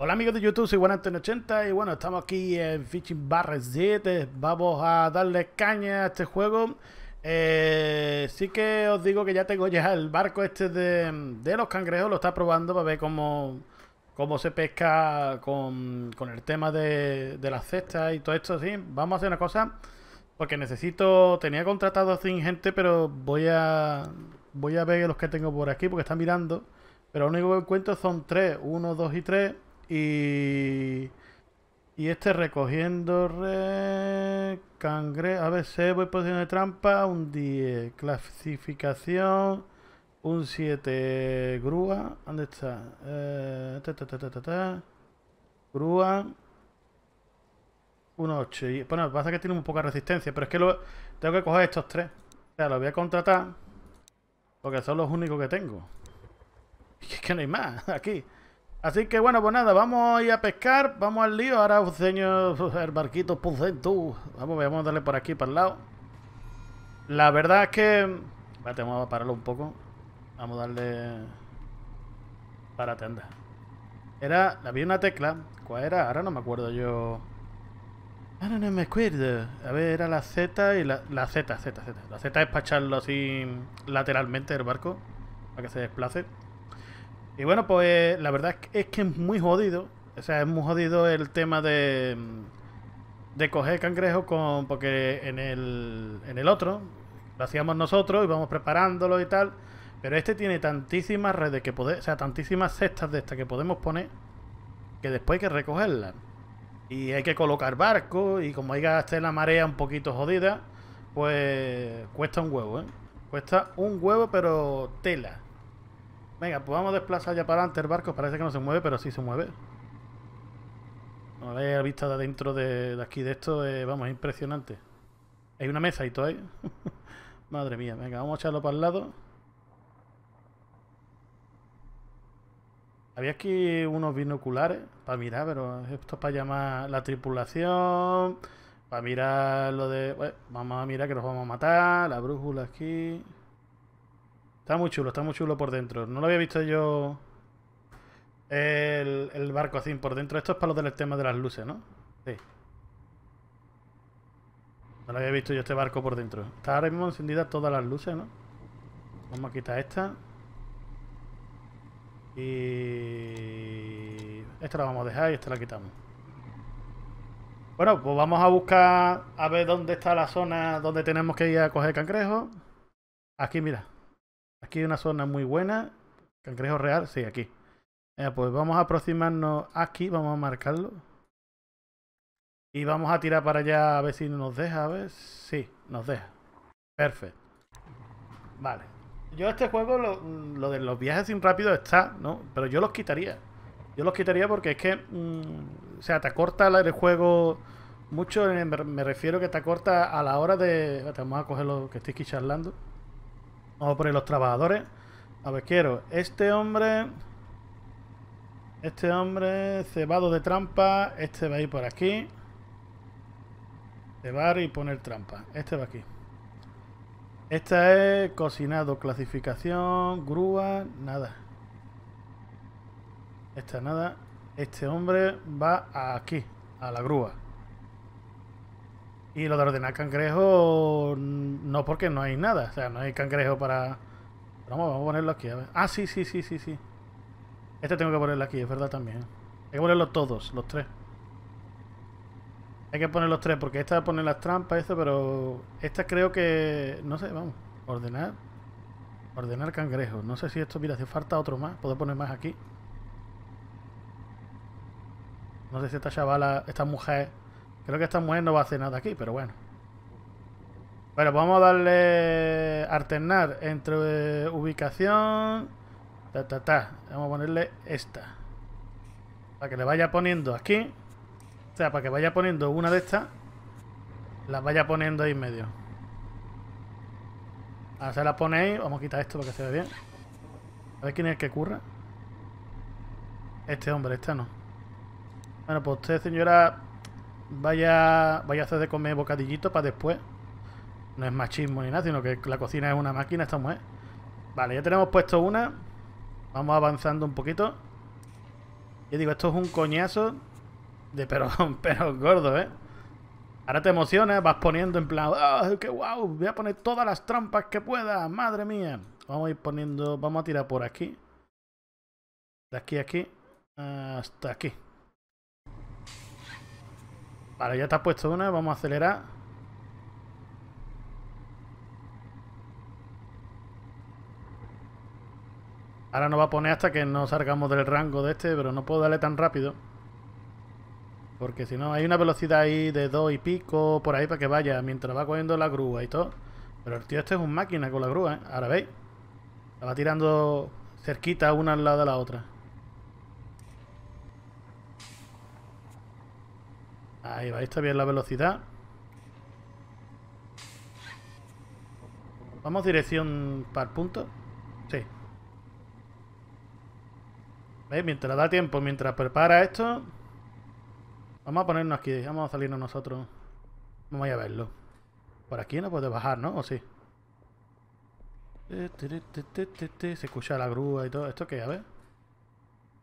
Hola amigos de YouTube, soy Juan 80 y bueno, estamos aquí en Fishing Barres 7. Vamos a darle caña a este juego. Eh, sí que os digo que ya tengo ya el barco este de, los cangrejos, lo está probando para ver cómo, se pesca con, el tema de, las cestas y todo esto así. Vamos a hacer una cosa, porque necesito, tenía contratado sin gente, pero voy a, voy a ver los que tengo por aquí porque están mirando. Pero lo único que encuentro son tres, 1, 2 y tres. Y, este recogiendo re, cangre, se voy posición de trampa, un 10. Clasificación, un 7. Grúa, ¿dónde está? Eh, grúa, un 8. bueno, pasa que tiene un poca resistencia, pero es que tengo que coger estos tres. O sea, los voy a contratar porque son los únicos que tengo. es que no hay más aquí. Así que bueno, pues nada, vamos a ir a pescar, vamos al lío, ahora os enseño el barquito tú. Vamos, vamos a darle por aquí, para el lado. La verdad es que... Vale, vamos a pararlo un poco. Vamos a darle... Para, atender. Era... Había una tecla. ¿Cuál era? Ahora no me acuerdo yo... Ah no me acuerdo. A ver, era la Z y la... La Z, Z, Z. La Z es para echarlo así lateralmente El barco, para que se desplace. Y bueno, pues la verdad es que es muy jodido. O sea, es muy jodido el tema de, mm, de coger cangrejos con, porque en el, en el otro lo hacíamos nosotros y vamos preparándolo y tal. Pero este tiene tantísimas redes que poder, o sea, tantísimas cestas de estas que podemos poner que después hay que recogerlas. Y hay que colocar barco y como hay que la marea un poquito jodida, pues cuesta un huevo, ¿eh? Cuesta un huevo, pero tela. Venga, pues vamos a desplazar ya para adelante el barco. Parece que no se mueve, pero sí se mueve. No, la vista de adentro de, aquí de esto, eh, vamos, es impresionante. Hay una mesa y todo ahí. Madre mía, venga, vamos a echarlo para el lado. Había aquí unos binoculares para mirar, pero esto es para llamar la tripulación, para mirar lo de... Eh, vamos a mirar que nos vamos a matar, la brújula aquí... Está muy chulo, está muy chulo por dentro. No lo había visto yo el, barco así por dentro. Esto es para lo del tema de las luces, ¿no? Sí. No lo había visto yo este barco por dentro. Está ahora mismo encendida todas las luces, ¿no? Vamos a quitar esta. Y... Esta la vamos a dejar y esta la quitamos. Bueno, pues vamos a buscar a ver dónde está la zona donde tenemos que ir a coger cangrejos. Aquí, mira, Aquí hay una zona muy buena. Cangrejo real, sí, aquí. pues vamos a aproximarnos aquí, vamos a marcarlo. Y vamos a tirar para allá a ver si nos deja, a ver. Sí, nos deja. Perfecto. Vale. Yo este juego, lo, de los viajes sin rápido está, ¿no? Pero yo los quitaría. Yo los quitaría porque es que, mm, o sea, te acorta el juego mucho, me refiero que te acorta a la hora de... Vamos a coger lo que estoy aquí charlando. Vamos a poner los trabajadores. A ver, quiero este hombre. Este hombre cebado de trampa. Este va a ir por aquí. Cebar y poner trampa. Este va aquí. Esta es cocinado, clasificación, grúa, nada. Esta nada. Este hombre va aquí, a la grúa. Y lo de ordenar cangrejo, mm, no porque no hay nada. O sea, no hay cangrejo para... Vamos, vamos a ponerlo aquí, a ver. Ah, sí, sí, sí, sí, sí. Este tengo que ponerlo aquí, es verdad también. Hay que ponerlo todos, los tres. Hay que poner los tres, porque esta pone poner las trampas, esto, pero... Esta creo que... No sé, vamos. Ordenar. Ordenar cangrejos. No sé si esto... Mira, hace falta otro más. Puedo poner más aquí. No sé si esta chavala, esta mujer Creo que esta mujer no va a hacer nada aquí, pero bueno. Bueno, vamos a darle alternar entre eh, ubicación. Ta, Vamos a ponerle esta. Para que le vaya poniendo aquí. O sea, para que vaya poniendo una de estas. Las vaya poniendo ahí en medio. Ahora se la pone Vamos a quitar esto para que se vea bien. A ver quién es el que curra. Este hombre, esta no. Bueno, pues usted, señora, vaya, vaya a hacer de comer bocadillito para después. No es machismo ni nada, sino que la cocina es una máquina, estamos, eh Vale, ya tenemos puesto una. Vamos avanzando un poquito. Yo digo, esto es un coñazo de perón, pero gordo, ¿eh? Ahora te emocionas, vas poniendo en plan, ¡ah, qué guau! Voy a poner todas las trampas que pueda, madre mía. Vamos a ir poniendo, vamos a tirar por aquí. De aquí a aquí, hasta aquí. Vale, ya te has puesto una, vamos a acelerar. Ahora nos va a poner hasta que no salgamos del rango de este, pero no puedo darle tan rápido. Porque si no, hay una velocidad ahí de dos y pico por ahí para que vaya mientras va cogiendo la grúa y todo. Pero el tío este es un máquina con la grúa, ¿eh? Ahora veis. La va tirando cerquita una al lado de la otra. Ahí va, está bien la velocidad. Vamos dirección para el punto. Sí. ¿Veis? Mientras da tiempo, mientras prepara esto... Vamos a ponernos aquí, vamos a salirnos nosotros. Vamos a verlo. Por aquí no puede bajar, ¿no? ¿O sí? Se escucha la grúa y todo. ¿Esto qué? A ver.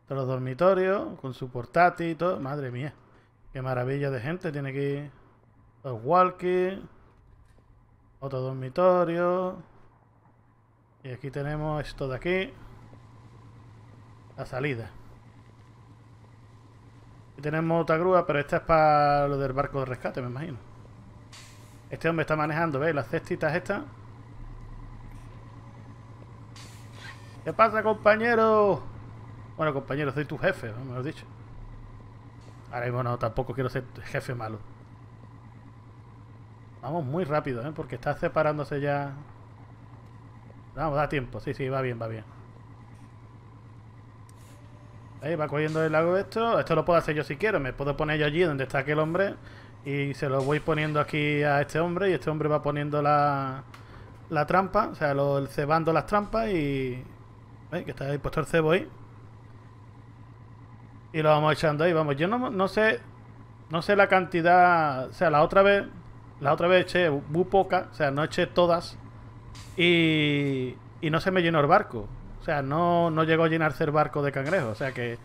los dormitorios, con su portátil y todo. Madre mía. Qué maravilla de gente tiene aquí. Los walkie. Otro dormitorio. Y aquí tenemos esto de aquí. La salida. tenemos otra grúa, pero esta es para lo del barco de rescate, me imagino. Este hombre está manejando, ¿ves? Las cestitas estas. ¿Qué pasa, compañero? Bueno, compañero, soy tu jefe, ¿no? he dicho. Ahora mismo no, tampoco quiero ser jefe malo. Vamos muy rápido, ¿eh? Porque está separándose ya... Vamos, da tiempo. Sí, sí, va bien, va bien. Ahí va cogiendo el lago esto. Esto lo puedo hacer yo si quiero. Me puedo poner yo allí donde está aquel hombre. Y se lo voy poniendo aquí a este hombre. Y este hombre va poniendo la, la trampa. O sea, lo, cebando las trampas y... ¿Veis? Que está ahí puesto el cebo ahí y lo vamos echando ahí. Vamos, yo no, sé no sé la cantidad, o sea, la otra vez la otra vez eché muy poca, o sea, no eché todas y, y no se me llenó el barco. O sea, no, llegó a llenarse el barco de cangrejos, o sea que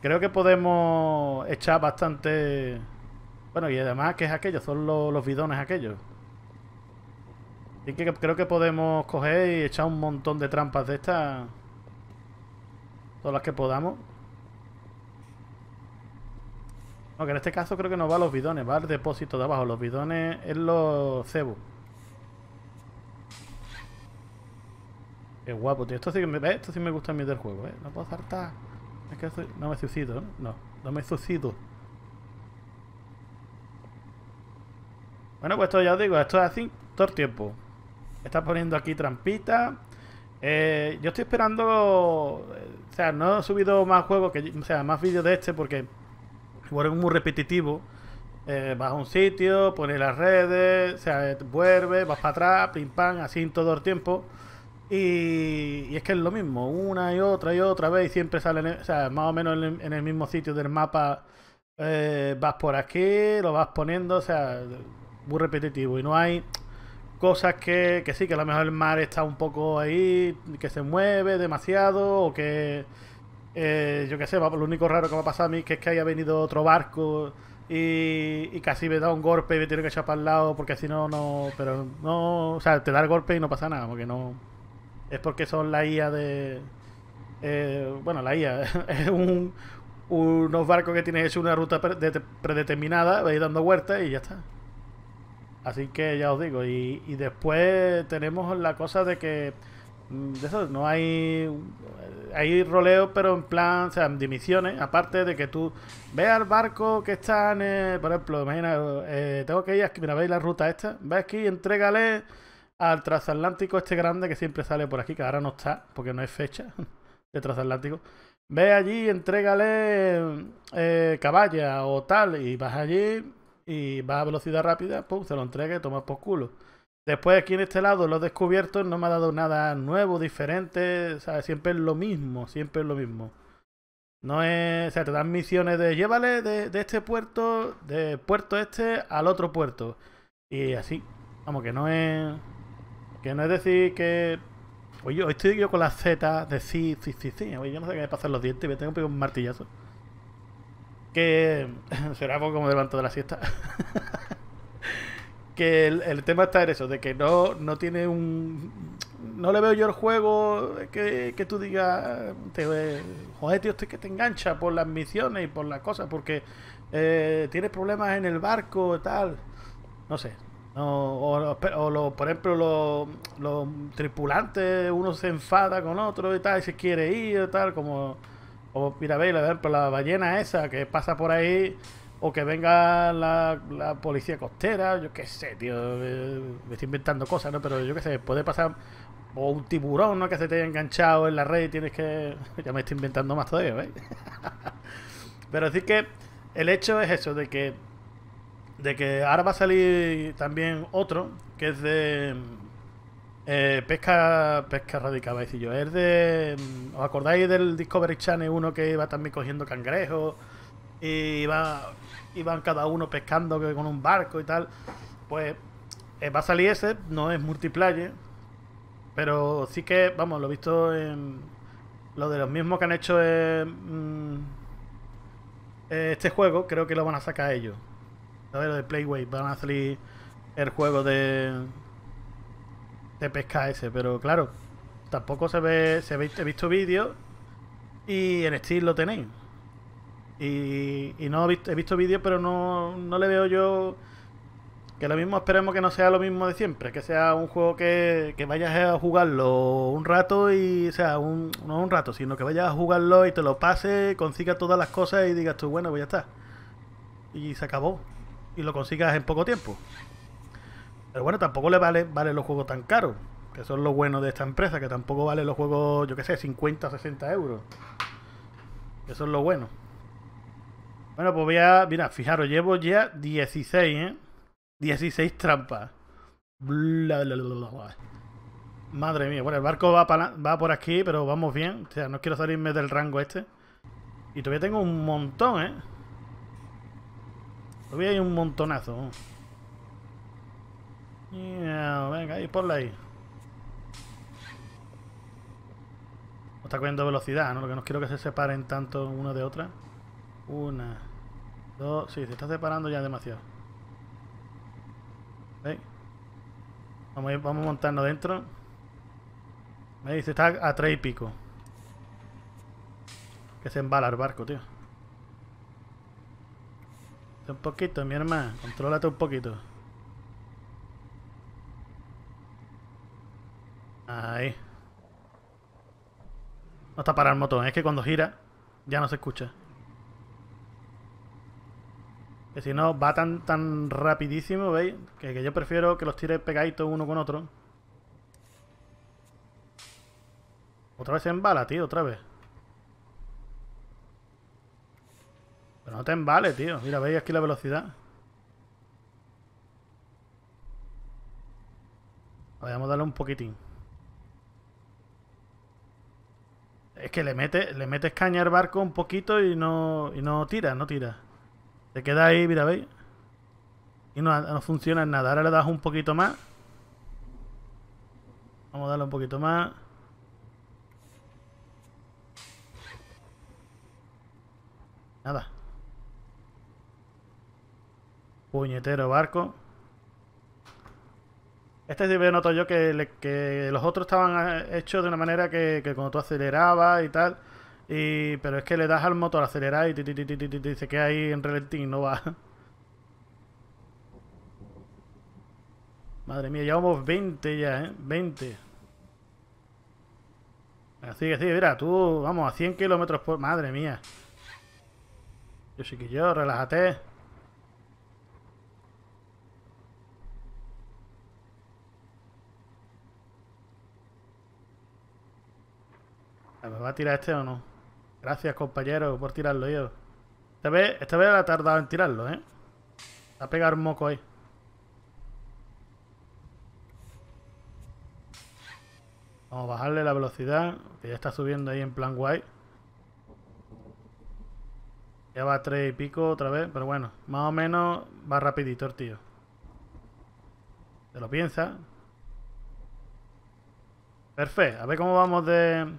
creo que podemos echar bastante bueno, y además, que es aquello? Son los, bidones aquellos. y que creo que podemos coger y echar un montón de trampas de estas. Todas las que podamos. Aunque en este caso creo que no va a los bidones, va al depósito de abajo. Los bidones es los cebos. Qué guapo, tío. Esto sí, me, gusta a mí del juego, ¿eh? No puedo saltar. Es que no me suicido, ¿no? No, no me suicido. Bueno, pues esto ya os digo, esto es así todo el tiempo. Está poniendo aquí trampita. Eh, yo estoy esperando... Eh, o sea, no he subido más juegos, que, o sea, más vídeos de este porque es muy repetitivo. Eh, vas a un sitio, pones las redes, o sea, vuelves, vas para atrás, pim pam, así en todo el tiempo. Y, es que es lo mismo, una y otra y otra vez, siempre salen, o sea, más o menos en, el mismo sitio del mapa. Eh, vas por aquí, lo vas poniendo, o sea, muy repetitivo. Y no hay cosas que, que sí, que a lo mejor el mar está un poco ahí, que se mueve demasiado, o que eh, yo qué sé, lo único raro que me ha pasado a mí que es que haya venido otro barco y, casi me da un golpe y me tiene que echar para el lado porque si no, no. Pero no. O sea, te da el golpe y no pasa nada, porque no. Es porque son la IA de. Eh, bueno, la IA es un, unos barcos que tienes hecho una ruta predeterminada, vais dando vueltas y ya está. Así que ya os digo, y, y después tenemos la cosa de que Mm, de eso, no hay. Hay roleo, pero en plan, o sea, de aparte de que tú veas al barco que está en... por ejemplo, imagina, eh, tengo que ir aquí, mira, veis la ruta esta, ve aquí y entrégale al transatlántico este grande que siempre sale por aquí, que ahora no está, porque no es fecha de transatlántico. Ve allí, entrégale eh, caballa o tal, y vas allí y vas a velocidad rápida, pum, se lo entregue, tomas por culo. Después aquí en este lado, los descubiertos no me ha dado nada nuevo, diferente, sea, Siempre es lo mismo, siempre es lo mismo. No es, o sea, te dan misiones de llévale de, este puerto, de puerto este al otro puerto. Y así, vamos, que no es, que no es decir que... Oye, hoy estoy yo con la Z de sí, sí, sí, sí. Oye, yo no sé qué me pasa en los dientes, me tengo que un martillazo. Que será poco como levanto de la siesta. que el, tema está en eso, de que no, no tiene un... No le veo yo el juego que, que tú digas, te, joder, tío, que te engancha por las misiones y por las cosas, porque eh, tienes problemas en el barco, y tal. No sé. o, por ejemplo, los, tripulantes, uno se enfada con otro y tal, y se quiere ir y tal, como... O mira, veis, por la ballena esa que pasa por ahí o que venga la, policía costera, yo qué sé, tío. Me, estoy inventando cosas, ¿no? Pero yo qué sé, puede pasar. O un tiburón, ¿no? Que se te haya enganchado en la red y tienes que. ya me estoy inventando más todavía, ¿eh? Pero decir que el hecho es eso, de que. De que ahora va a salir también otro, que es de. Eh, pesca, pesca radical, decir yo. Es de. ¿Os acordáis del Discovery Channel Uno que iba también cogiendo cangrejos? y va, iban cada uno pescando que con un barco y tal. Pues eh, va a salir ese, no es multiplayer, pero sí que, vamos, lo he visto en lo de los mismos que han hecho mm, eh, este juego, creo que lo van a sacar ellos. A ver, lo de Playway, van a salir el juego de de pesca ese, pero claro, tampoco se ve, se he visto vídeos y en Steam lo tenéis. Y, no he visto, he vídeos, pero no, no le veo yo. Que lo mismo esperemos que no sea lo mismo de siempre, que sea un juego que, que vayas a jugarlo un rato y, o sea, un, no un rato, sino que vayas a jugarlo y te lo pases, Consiga todas las cosas y digas tú, bueno, pues ya está. Y se acabó. Y lo consigas en poco tiempo. Pero bueno, tampoco le vale, vale los juegos tan caros, que son lo bueno de esta empresa, que tampoco vale los juegos, yo qué sé, 50 o 60 euros. Eso son lo bueno. Bueno, pues voy a. Mira, fijaros, llevo ya 16, ¿eh? 16 trampas. Madre mía, bueno, el barco va, por aquí, pero vamos bien. O sea, no quiero salirme del rango este. Y todavía tengo un montón, ¿eh? Todavía hay un montonazo. venga, ahí, ponla ahí. está cogiendo velocidad, ¿no? Lo que no quiero que se separen tanto una de otra. Una, dos, sí, se está separando ya demasiado. ¿Veis? Vamos a, montarnos dentro. Me dice, está a tres y pico. Que se embala el barco, tío. Un poquito, mi hermano. Contrólate un poquito. Ahí. No está para el motor. Es que cuando gira ya no se escucha. Que si no, va tan, tan rapidísimo, ¿veis? Que, yo prefiero que los tire pegaditos uno con otro. Otra vez se embala, tío, otra vez. Pero no te embales, tío. Mira, veis aquí la velocidad. Vamos a darle un poquitín. Es que le mete, le metes caña al barco un poquito y no, y no tira, no tira. Se queda ahí, mira, ¿veis? Y no, funciona en nada. Ahora le das un poquito más. Vamos a darle un poquito más. Nada. Puñetero barco. Este sí noto yo que, que los otros estaban eh, hechos de una manera que, que cuando tú acelerabas y tal y, pero es que le das al motor acelerar y te, te, te, ahí en relentín, no va. Madre mía, llevamos 20 ya, ¿eh? 20. Así que mira, tú, vamos, a 100 kilómetros por... Madre mía. Yo sí que yo, relájate. ¿Me va a tirar este o no? Gracias, compañero, por tirarlo, yo. Esta vez, esta ha tardado en tirarlo, ¿eh? Ha pegado un moco ahí. Vamos a bajarle la velocidad, que ya está subiendo ahí en plan guay. Ya va a tres y pico otra vez, pero bueno, más o menos va rapidito el tío. Se lo piensa. Perfecto, a ver cómo vamos de...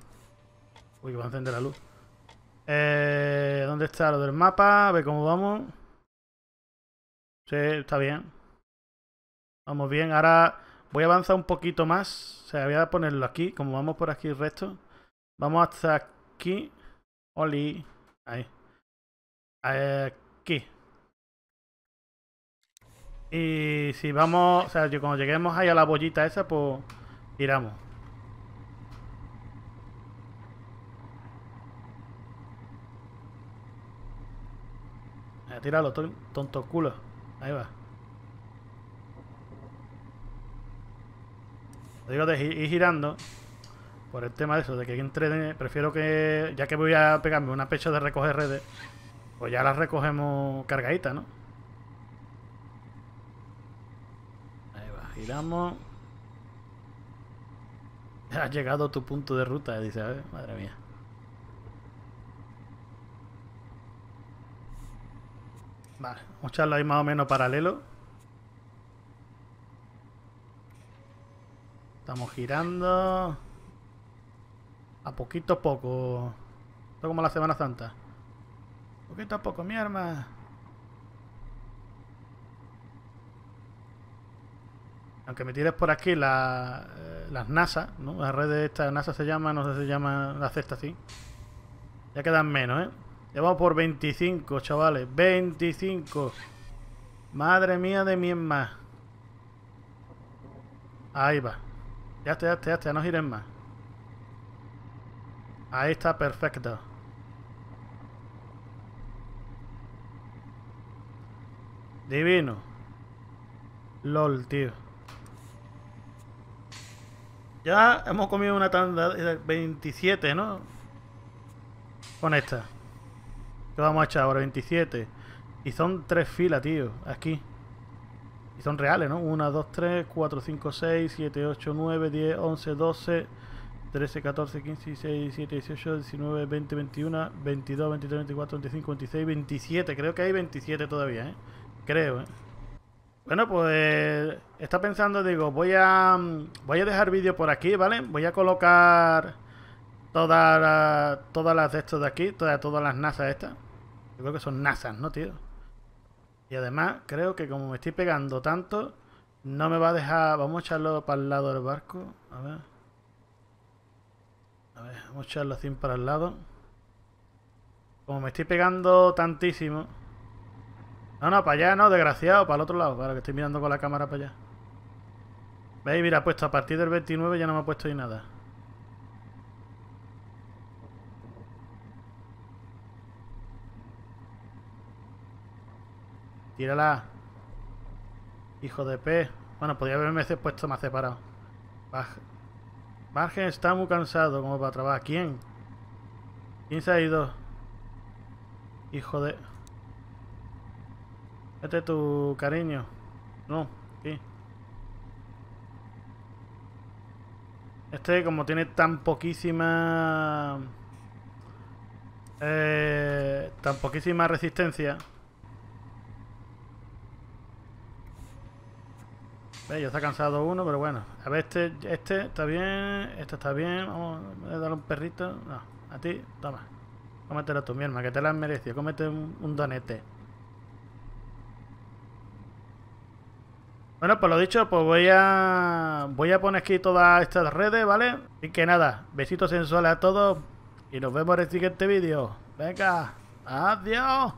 Uy, que va a encender la luz. Eh, ¿Dónde está lo del mapa? A ver cómo vamos. Sí, está bien. Vamos bien. Ahora voy a avanzar un poquito más. O sea, voy a ponerlo aquí. Como vamos por aquí el resto. Vamos hasta aquí. Oli. Ahí. Aquí. Y si vamos... O sea, cuando lleguemos ahí a la bollita esa, pues tiramos. Tíralo, tonto culo. Ahí va. Lo digo de ir girando por el tema de eso, de que entre, prefiero que, ya que voy a pegarme una pecha de recoger redes, pues ya la recogemos Cargadita, ¿no? Ahí va, giramos. ha llegado tu punto de ruta, dice, a madre mía. vamos a echarlo ahí más o menos paralelo. Estamos girando. A poquito a poco. Esto como la Semana Santa. Poquito a poco, mi arma. aunque me tires por aquí la, eh, las NASA, ¿no? Las redes estas NASA se llama, no sé si se llama la cesta así. Ya quedan menos, ¿eh? Llevamos por 25, chavales. 25. Madre mía de mi Ahí va. Ya está, ya está, ya está. No giren más. Ahí está, perfecto. Divino. LOL, tío. Ya hemos comido una tanda de 27, ¿no? Con esta. ¿Qué vamos a echar ahora? 27. Y son tres filas, tío, aquí. Y son reales, ¿no? 1, 2, 3, 4, 5, 6, 7, 8, 9, 10, 11, 12, 13, 14, 15, 16, 17, 18, 19, 20, 21, 22, 23, 24, 25, 26, 27. Creo que hay 27 todavía, ¿eh? Creo, ¿eh? Bueno, pues está pensando, digo, voy a voy a dejar vídeo por aquí, ¿vale? Voy a colocar todas las todas las de estas de aquí, todas todas las NASA estas. Yo creo que son nazas, ¿no, tío? Y además, creo que como me estoy pegando tanto, no me va a dejar... Vamos a echarlo para el lado del barco. A ver. A ver, vamos a echarlo así para el lado. Como me estoy pegando tantísimo... No, no, para allá no, desgraciado, para el otro lado. Para que estoy mirando con la cámara para allá. ¿Veis? Mira, puesto a partir del 29 ya no me ha puesto ahí nada. Tírala. Hijo de P. Bueno, podría haberme puesto más separado. Margen está muy cansado como para trabajar. ¿Quién? ¿Quién se ha ido? Hijo de... Este tu cariño. No, sí. Este como tiene tan poquísima... Eh, tan poquísima resistencia... ya está cansado uno, pero bueno. A ver, este, este está bien, este está bien. Vamos a darle un perrito. No, a ti, toma. Cómetelo tú, mi hermana, que te la has merecido. Cómete un, donete. Bueno, pues lo dicho, pues voy a voy a poner aquí todas estas redes, ¿vale? y que nada, besitos sensuales a todos y nos vemos en el siguiente vídeo. Venga, adiós.